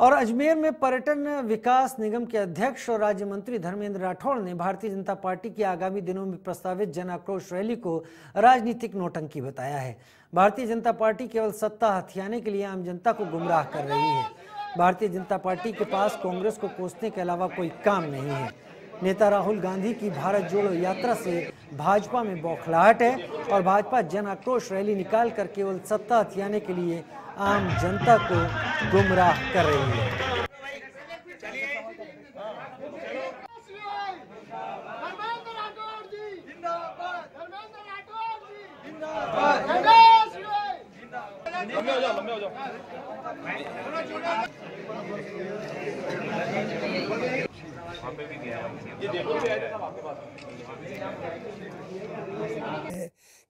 और अजमेर में पर्यटन विकास निगम के अध्यक्ष और राज्य मंत्री धर्मेंद्र राठौड़ ने भारतीय जनता पार्टी की आगामी दिनों में प्रस्तावित जन आक्रोश रैली को राजनीतिक नोटंकी बताया है भारतीय जनता पार्टी केवल सत्ता हथियाने के लिए आम जनता को गुमराह कर रही है भारतीय जनता पार्टी के पास कांग्रेस को कोसने के अलावा कोई काम नहीं है नेता राहुल गांधी की भारत जोड़ो यात्रा से भाजपा में बौखलाहट है और भाजपा जन आक्रोश रैली निकाल कर केवल सत्ता हथियाने के लिए आम जनता को गुमराह कर रही है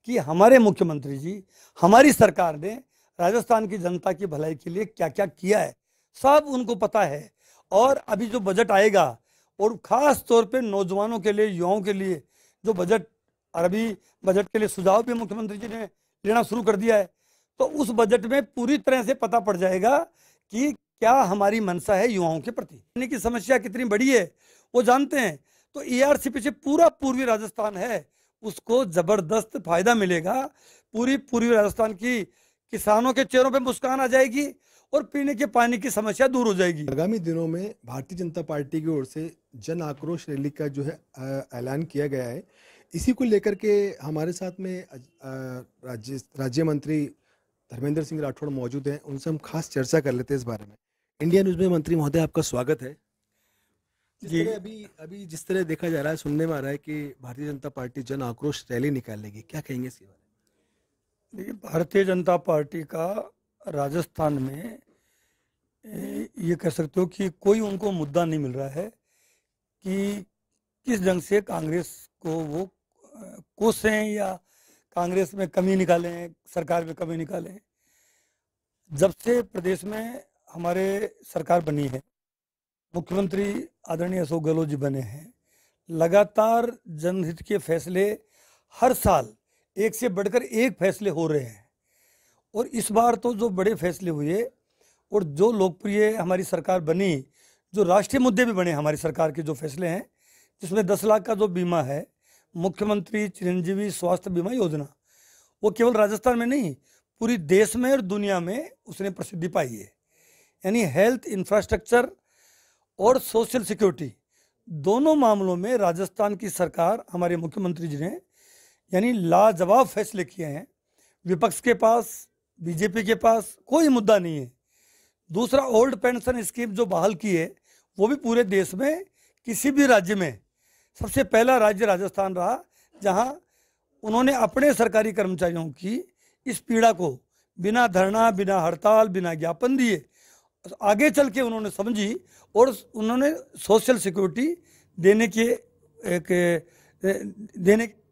कि हमारे मुख्यमंत्री जी हमारी सरकार ने राजस्थान की जनता की भलाई के लिए क्या क्या किया है सब उनको पता है और अभी जो बजट आएगा और ख़ास तौर पे नौजवानों के लिए युवाओं के लिए जो बजट अरबी बजट के लिए सुझाव भी मुख्यमंत्री जी ने लेना शुरू कर दिया है तो उस बजट में पूरी तरह से पता पड़ जाएगा कि क्या हमारी मनसा है युवाओं के प्रति पानी की समस्या कितनी बड़ी है वो जानते हैं तो आर सी पीछे पूरा पूर्वी राजस्थान है उसको जबरदस्त फायदा मिलेगा पूरी पूर्वी राजस्थान की किसानों के चेहरों पे मुस्कान आ जाएगी और पीने के पानी की समस्या दूर हो जाएगी आगामी दिनों में भारतीय जनता पार्टी की ओर से जन आक्रोश रैली का जो है ऐलान किया गया है इसी को लेकर के हमारे साथ में राज्य राज्य मंत्री धर्मेंद्र सिंह राठौड़ मौजूद हैं उनसे हम खास चर्चा कर लेते हैं इस बारे में इंडिया न्यूज में मंत्री महोदय आपका स्वागत है तरह अभी अभी जिस तरह देखा जा रहा है सुनने में आ रहा है कि भारतीय जनता पार्टी जन आक्रोश रैली निकालेगी क्या कहेंगे इसके बारे में देखिए भारतीय जनता पार्टी का राजस्थान में ये कह सकते हो कि कोई उनको मुद्दा नहीं मिल रहा है कि किस ढंग से कांग्रेस को वो कोसें या कांग्रेस में कमी निकालें सरकार में कमी निकालें जब से प्रदेश में हमारे सरकार बनी है मुख्यमंत्री आदरणीय अशोक गहलोत जी बने हैं लगातार जनहित के फैसले हर साल एक से बढ़कर एक फैसले हो रहे हैं और इस बार तो जो बड़े फैसले हुए और जो लोकप्रिय हमारी सरकार बनी जो राष्ट्रीय मुद्दे भी बने हमारी सरकार के जो फैसले हैं जिसमें दस लाख का जो बीमा है मुख्यमंत्री चिरंजीवी स्वास्थ्य बीमा योजना वो केवल राजस्थान में नहीं पूरी देश में और दुनिया में उसने प्रसिद्धि पाई है यानी हेल्थ इंफ्रास्ट्रक्चर और सोशल सिक्योरिटी दोनों मामलों में राजस्थान की सरकार हमारे मुख्यमंत्री जी ने यानी लाजवाब फैसले किए हैं विपक्ष के पास बीजेपी के पास कोई मुद्दा नहीं है दूसरा ओल्ड पेंशन स्कीम जो बहाल की है वो भी पूरे देश में किसी भी राज्य में सबसे पहला राज्य राजस्थान रहा जहां उन्होंने अपने सरकारी कर्मचारियों की इस पीड़ा को बिना धरना बिना हड़ताल बिना ज्ञापन दिए आगे चल के उन्होंने समझी और उन्होंने सोशल सिक्योरिटी देने के एक देने